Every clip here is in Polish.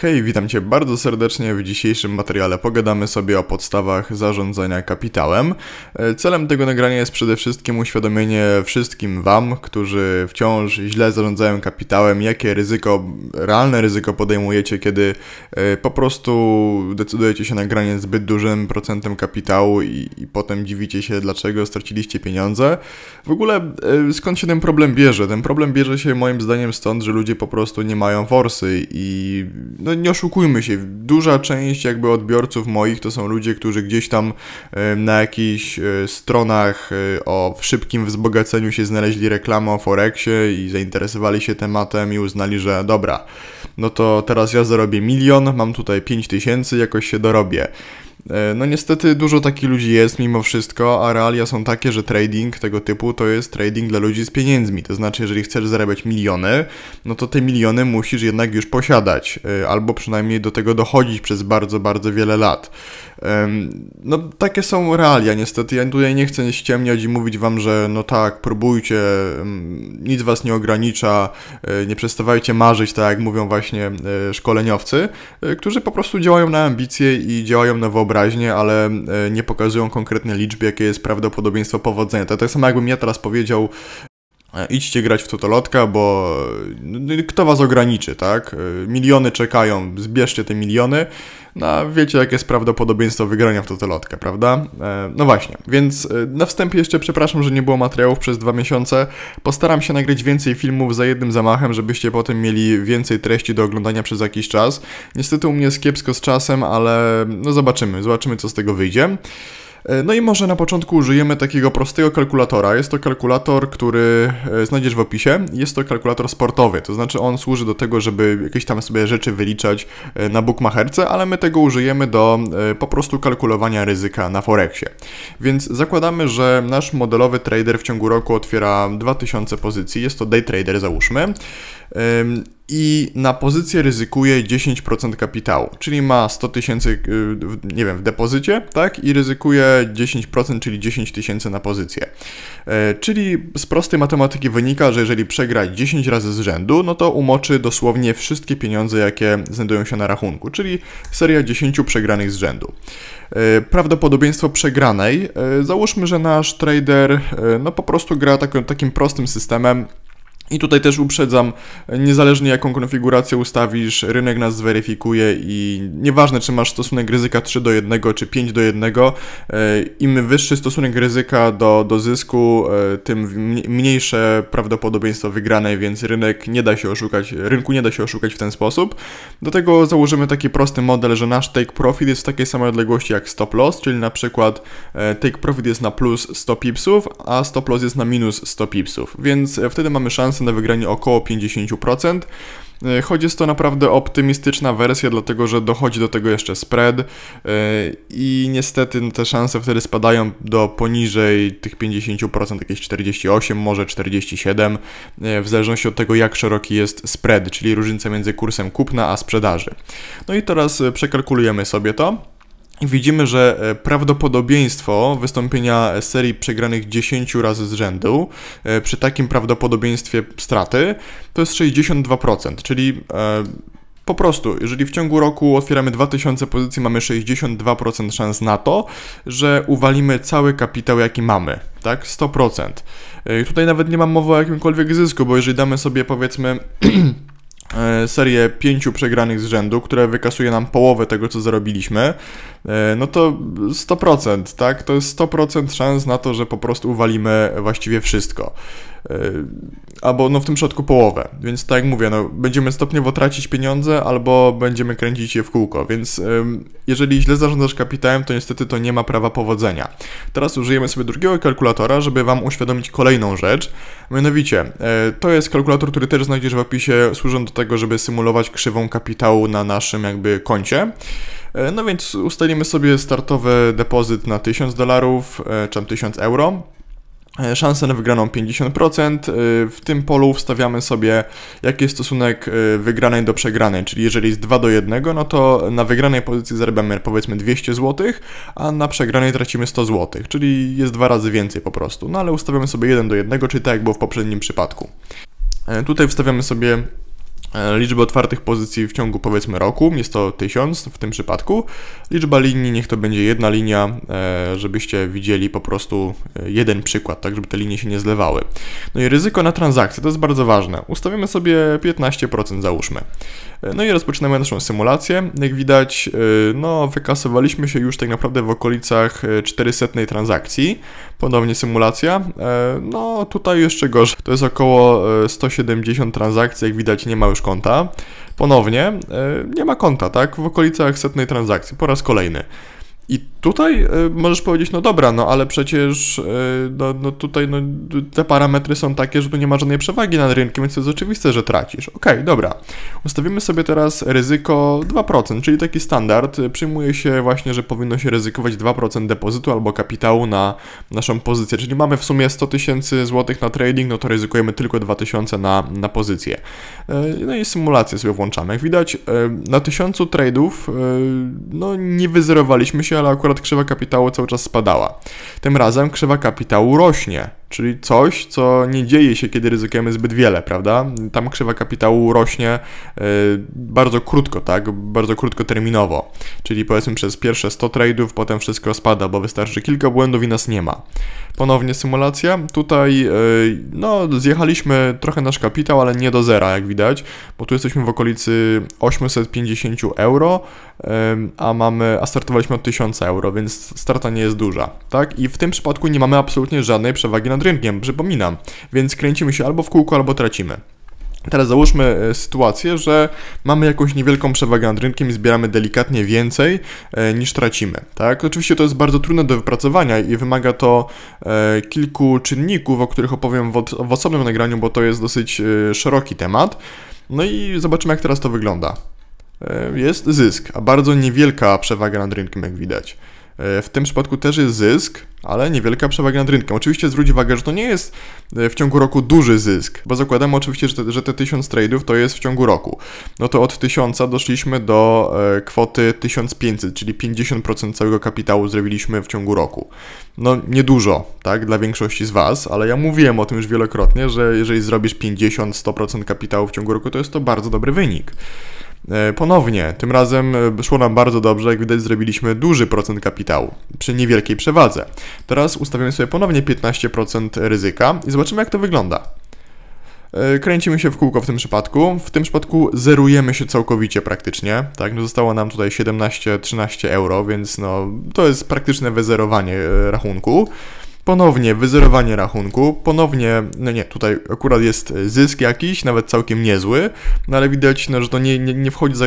Hej, witam Cię bardzo serdecznie. W dzisiejszym materiale pogadamy sobie o podstawach zarządzania kapitałem. E, celem tego nagrania jest przede wszystkim uświadomienie wszystkim Wam, którzy wciąż źle zarządzają kapitałem, jakie ryzyko, realne ryzyko podejmujecie, kiedy e, po prostu decydujecie się na granie zbyt dużym procentem kapitału i, i potem dziwicie się, dlaczego straciliście pieniądze. W ogóle e, skąd się ten problem bierze? Ten problem bierze się moim zdaniem stąd, że ludzie po prostu nie mają forsy i no nie oszukujmy się, duża część jakby odbiorców moich to są ludzie, którzy gdzieś tam na jakichś e, stronach e, o szybkim wzbogaceniu się znaleźli reklamę o Forexie i zainteresowali się tematem i uznali, że dobra, no to teraz ja zarobię milion, mam tutaj 5 tysięcy, jakoś się dorobię. E, no niestety dużo takich ludzi jest mimo wszystko, a realia są takie, że trading tego typu to jest trading dla ludzi z pieniędzmi. To znaczy, jeżeli chcesz zarabiać miliony, no to te miliony musisz jednak już posiadać, e, albo przynajmniej do tego dochodzić przez bardzo, bardzo wiele lat. No, takie są realia, niestety. Ja tutaj nie chcę ściemniać i mówić wam, że no tak, próbujcie, nic was nie ogranicza, e, nie przestawajcie marzyć, tak jak mówią właśnie e, szkoleniowcy, e, którzy po prostu działają na ambicje i działają na wyobraźnię, ale nie pokazują konkretnej liczby, jakie jest prawdopodobieństwo powodzenia. To tak samo jakbym ja teraz powiedział, idźcie grać w tutolotkę, bo no, kto was ograniczy, tak? Miliony czekają, zbierzcie te miliony. No wiecie, jakie jest prawdopodobieństwo wygrania w totolotkę, prawda? E, no właśnie, więc e, na wstępie jeszcze przepraszam, że nie było materiałów przez dwa miesiące. Postaram się nagrać więcej filmów za jednym zamachem, żebyście potem mieli więcej treści do oglądania przez jakiś czas. Niestety u mnie jest kiepsko z czasem, ale no zobaczymy, zobaczymy co z tego wyjdzie. E, no i może na początku użyjemy takiego prostego kalkulatora. Jest to kalkulator, który e, znajdziesz w opisie. Jest to kalkulator sportowy, to znaczy on służy do tego, żeby jakieś tam sobie rzeczy wyliczać e, na bukmacherce, ale my tego użyjemy do po prostu kalkulowania ryzyka na Forexie. Więc zakładamy, że nasz modelowy trader w ciągu roku otwiera 2000 pozycji. Jest to day trader załóżmy i na pozycję ryzykuje 10% kapitału, czyli ma 100 tysięcy, y, nie wiem, w depozycie, tak? I ryzykuje 10%, czyli 10 tysięcy na pozycję. E, czyli z prostej matematyki wynika, że jeżeli przegra 10 razy z rzędu, no to umoczy dosłownie wszystkie pieniądze, jakie znajdują się na rachunku, czyli seria 10 przegranych z rzędu. E, prawdopodobieństwo przegranej, e, załóżmy, że nasz trader no po prostu gra takim prostym systemem, i tutaj też uprzedzam, niezależnie jaką konfigurację ustawisz, rynek nas zweryfikuje i nieważne czy masz stosunek ryzyka 3 do 1 czy 5 do 1, e, im wyższy stosunek ryzyka do, do zysku, e, tym mniejsze prawdopodobieństwo wygranej, więc rynek nie da się oszukać, rynku nie da się oszukać w ten sposób. Do tego założymy taki prosty model, że nasz take profit jest w takiej samej odległości jak stop loss, czyli na przykład e, take profit jest na plus 100 pipsów, a stop loss jest na minus 100 pipsów, więc wtedy mamy szansę na wygranie około 50%. E, Choć jest to naprawdę optymistyczna wersja, dlatego że dochodzi do tego jeszcze spread e, i niestety te szanse wtedy spadają do poniżej tych 50%, jakieś 48, może 47, e, w zależności od tego jak szeroki jest spread, czyli różnica między kursem kupna a sprzedaży. No i teraz przekalkulujemy sobie to widzimy, że e, prawdopodobieństwo wystąpienia serii przegranych 10 razy z rzędu e, przy takim prawdopodobieństwie straty to jest 62%, czyli e, po prostu, jeżeli w ciągu roku otwieramy 2000 pozycji, mamy 62% szans na to, że uwalimy cały kapitał, jaki mamy, tak? 100%. Tutaj nawet nie mam mowy o jakimkolwiek zysku, bo jeżeli damy sobie powiedzmy E, serię pięciu przegranych z rzędu, które wykasuje nam połowę tego, co zarobiliśmy, e, no to 100%, tak? To jest 100% szans na to, że po prostu uwalimy właściwie wszystko. E, albo no w tym przypadku połowę. Więc tak jak mówię, no, będziemy stopniowo tracić pieniądze, albo będziemy kręcić je w kółko. Więc jeżeli źle zarządzasz kapitałem, to niestety to nie ma prawa powodzenia. Teraz użyjemy sobie drugiego kalkulatora, żeby Wam uświadomić kolejną rzecz. Mianowicie, e, to jest kalkulator, który też znajdziesz w opisie, służą do tego, żeby symulować krzywą kapitału na naszym jakby koncie. E, no więc ustalimy sobie startowy depozyt na 1000 dolarów, czy tam 1000 euro. E, szanse na wygraną 50%. E, w tym polu wstawiamy sobie, jaki jest stosunek e, wygranej do przegranej, czyli jeżeli jest 2 do 1, no to na wygranej pozycji zarabiamy powiedzmy 200 zł, a na przegranej tracimy 100 zł, czyli jest dwa razy więcej po prostu. No ale ustawiamy sobie 1 do 1, czyli tak jak było w poprzednim przypadku. Tutaj wstawiamy sobie E, liczby otwartych pozycji w ciągu powiedzmy roku, jest to 1000 w tym przypadku. Liczba linii, niech to będzie jedna linia, e, żebyście widzieli po prostu e, jeden przykład, tak żeby te linie się nie zlewały. No i ryzyko na transakcję, to jest bardzo ważne. Ustawiamy sobie 15% załóżmy. No i rozpoczynamy naszą symulację. Jak widać, e, no wykasowaliśmy się już tak naprawdę w okolicach 400 e, transakcji. Ponownie symulacja. E, no tutaj jeszcze gorzej. To jest około 170 transakcji, jak widać nie ma już konta. Ponownie nie ma konta, tak? W okolicach setnej transakcji po raz kolejny. I tutaj e, możesz powiedzieć, no dobra, no ale przecież e, no, no tutaj no, te parametry są takie, że tu nie ma żadnej przewagi nad rynkiem, więc to jest oczywiste, że tracisz. Ok, dobra. Ustawimy sobie teraz ryzyko 2%, czyli taki standard. Przyjmuje się właśnie, że powinno się ryzykować 2% depozytu albo kapitału na naszą pozycję. Czyli mamy w sumie 100 tysięcy złotych na trading, no to ryzykujemy tylko 2000 na, na pozycję. E, no i symulację sobie włączamy. Jak widać, na 1000 tradeów no, nie wyzerowaliśmy się ale akurat krzywa kapitału cały czas spadała. Tym razem krzywa kapitału rośnie czyli coś, co nie dzieje się, kiedy ryzykujemy zbyt wiele, prawda? Tam krzywa kapitału rośnie yy, bardzo krótko, tak? Bardzo krótkoterminowo, czyli powiedzmy przez pierwsze 100 tradeów, potem wszystko spada, bo wystarczy kilka błędów i nas nie ma. Ponownie symulacja. Tutaj, yy, no, zjechaliśmy trochę nasz kapitał, ale nie do zera, jak widać, bo tu jesteśmy w okolicy 850 euro, e, a mamy, a startowaliśmy od 1000 euro, więc strata nie jest duża, tak? I w tym przypadku nie mamy absolutnie żadnej przewagi nad rynkiem, przypominam. Więc kręcimy się albo w kółko, albo tracimy. Teraz załóżmy e, sytuację, że mamy jakąś niewielką przewagę nad rynkiem i zbieramy delikatnie więcej e, niż tracimy. Tak? Oczywiście to jest bardzo trudne do wypracowania i wymaga to e, kilku czynników, o których opowiem w, osobnym nagraniu, bo to jest dosyć szeroki temat. No i zobaczymy, jak teraz to wygląda. Jest zysk, a bardzo niewielka przewaga nad rynkiem, jak widać. E, w tym przypadku też jest zysk, ale niewielka przewaga nad rynkiem. Oczywiście zwróć uwagę, że to nie jest e, w ciągu roku duży zysk, bo zakładamy oczywiście, że te, że te 1000 tradeów to jest w ciągu roku. No to od 1000 doszliśmy do e, kwoty 1500, czyli 50% całego kapitału zrobiliśmy w ciągu roku. No niedużo, tak, dla większości z Was, ale ja mówiłem o tym już wielokrotnie, że jeżeli zrobisz 50-100% kapitału w ciągu roku, to jest to bardzo dobry wynik. E, ponownie, tym razem e, szło nam bardzo dobrze, jak widać zrobiliśmy duży procent kapitału, przy niewielkiej przewadze. Teraz ustawiamy sobie ponownie 15% ryzyka i zobaczymy jak to wygląda. E, kręcimy się w kółko w tym przypadku. W tym przypadku zerujemy się całkowicie praktycznie. Tak, no zostało nam tutaj 17-13 euro, więc no, to jest praktyczne wyzerowanie rachunku. Ponownie wyzerowanie rachunku, ponownie, no nie, tutaj akurat jest zysk jakiś, nawet całkiem niezły, no ale widać, no, że to nie, nie, nie wchodzi za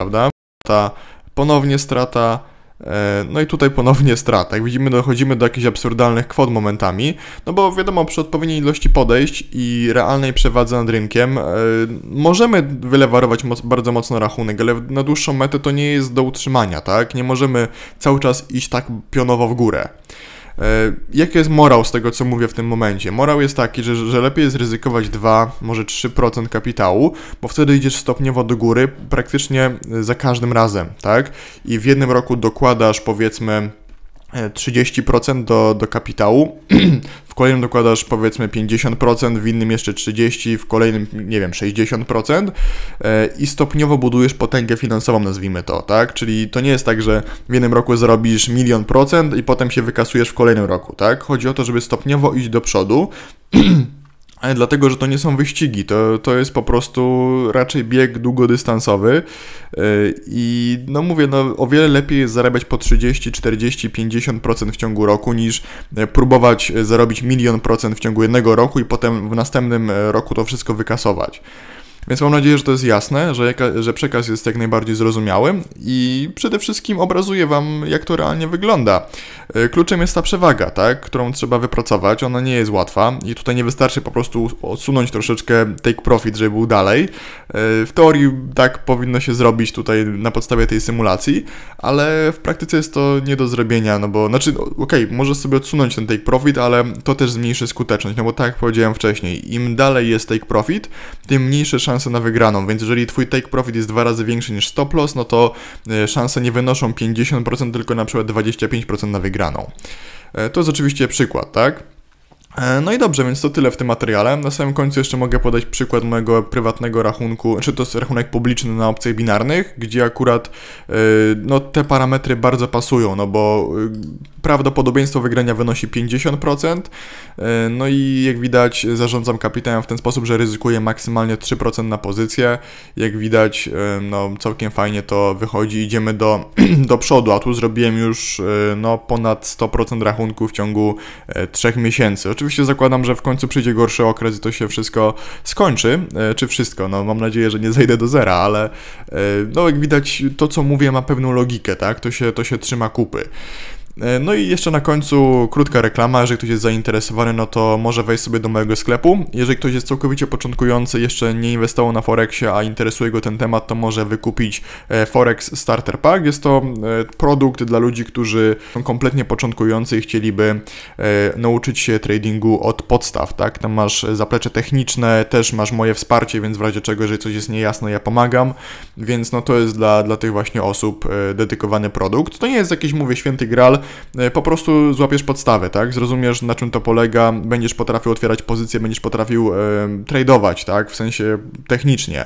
prawda? Ta ponownie strata, e, no i tutaj ponownie strata. Jak widzimy, dochodzimy do jakichś absurdalnych kwot momentami, no bo wiadomo, przy odpowiedniej ilości podejść i realnej przewadze nad rynkiem e, możemy wylewarować moc, bardzo mocno rachunek, ale na dłuższą metę to nie jest do utrzymania, tak? Nie możemy cały czas iść tak pionowo w górę. E, jaki jest morał z tego, co mówię w tym momencie? Morał jest taki, że, że lepiej jest ryzykować 2, może 3% kapitału, bo wtedy idziesz stopniowo do góry praktycznie za każdym razem, tak? I w jednym roku dokładasz powiedzmy 30% e, do, do kapitału, w kolejnym dokładasz powiedzmy 50%, w innym jeszcze 30%, w kolejnym, nie wiem, 60% e, i stopniowo budujesz potęgę finansową, nazwijmy to, tak? Czyli to nie jest tak, że w jednym roku zrobisz milion procent i potem się wykasujesz w kolejnym roku, tak? Chodzi o to, żeby stopniowo iść do przodu. E, dlatego, że to nie są wyścigi, to, to jest po prostu raczej bieg długodystansowy e, i no mówię, no o wiele lepiej jest zarabiać po 30, 40, 50% w ciągu roku niż e, próbować zarobić milion procent w ciągu jednego roku i potem w następnym roku to wszystko wykasować. Więc mam nadzieję, że to jest jasne, że, jaka, że przekaz jest jak najbardziej zrozumiały i przede wszystkim obrazuje Wam, jak to realnie wygląda. E, kluczem jest ta przewaga, tak, którą trzeba wypracować, ona nie jest łatwa i tutaj nie wystarczy po prostu odsunąć troszeczkę take profit, żeby był dalej. E, w teorii tak powinno się zrobić tutaj na podstawie tej symulacji, ale w praktyce jest to nie do zrobienia, no bo, znaczy, no, okej, okay, możesz sobie odsunąć ten take profit, ale to też zmniejszy skuteczność, no bo tak jak powiedziałem wcześniej, im dalej jest take profit, tym mniejsze szanse szansę na wygraną, więc jeżeli twój take profit jest dwa razy większy niż stop loss, no to e, szanse nie wynoszą 50%, tylko na przykład 25% na wygraną. E, to jest oczywiście przykład, tak? E, no i dobrze, więc to tyle w tym materiale. Na samym końcu jeszcze mogę podać przykład mojego prywatnego rachunku, czy to jest rachunek publiczny na opcjach binarnych, gdzie akurat e, no, te parametry bardzo pasują, no bo e, prawdopodobieństwo wygrania wynosi 50%, no i jak widać zarządzam kapitałem w ten sposób, że ryzykuję maksymalnie 3% na pozycję. Jak widać, no całkiem fajnie to wychodzi, idziemy do, do przodu, a tu zrobiłem już no ponad 100% rachunku w ciągu 3 miesięcy. Oczywiście zakładam, że w końcu przyjdzie gorszy okres i to się wszystko skończy. E, czy wszystko? No mam nadzieję, że nie zejdę do zera, ale e, no jak widać to, co mówię ma pewną logikę, tak? To się, to się trzyma kupy. E, no i jeszcze na końcu krótka reklama, jeżeli ktoś jest zainteresowany, no to może wejść sobie do mojego sklepu. Jeżeli ktoś jest całkowicie początkujący, jeszcze nie inwestował na Forexie, a interesuje go ten temat, to może wykupić e, Forex Starter Pack. Jest to e, produkt dla ludzi, którzy są kompletnie początkujący i chcieliby nauczyć się tradingu od podstaw, tak? Tam masz zaplecze techniczne, też masz moje wsparcie, więc w razie czego, jeżeli coś jest niejasne, ja pomagam, więc no to jest dla, dla tych właśnie osób dedykowany produkt. To nie jest jakiś, mówię, święty gral, E, po prostu złapiesz podstawę, tak? Zrozumiesz na czym to polega, będziesz potrafił otwierać pozycje, będziesz potrafił e, tradeować, tak? W sensie technicznie.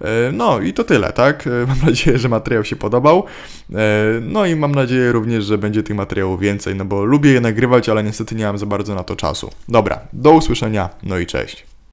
E, no i to tyle, tak? E, mam nadzieję, że materiał się podobał. E, no i mam nadzieję również, że będzie tych materiałów więcej, no bo lubię je nagrywać, ale niestety nie mam za bardzo na to czasu. Dobra, do usłyszenia, no i cześć.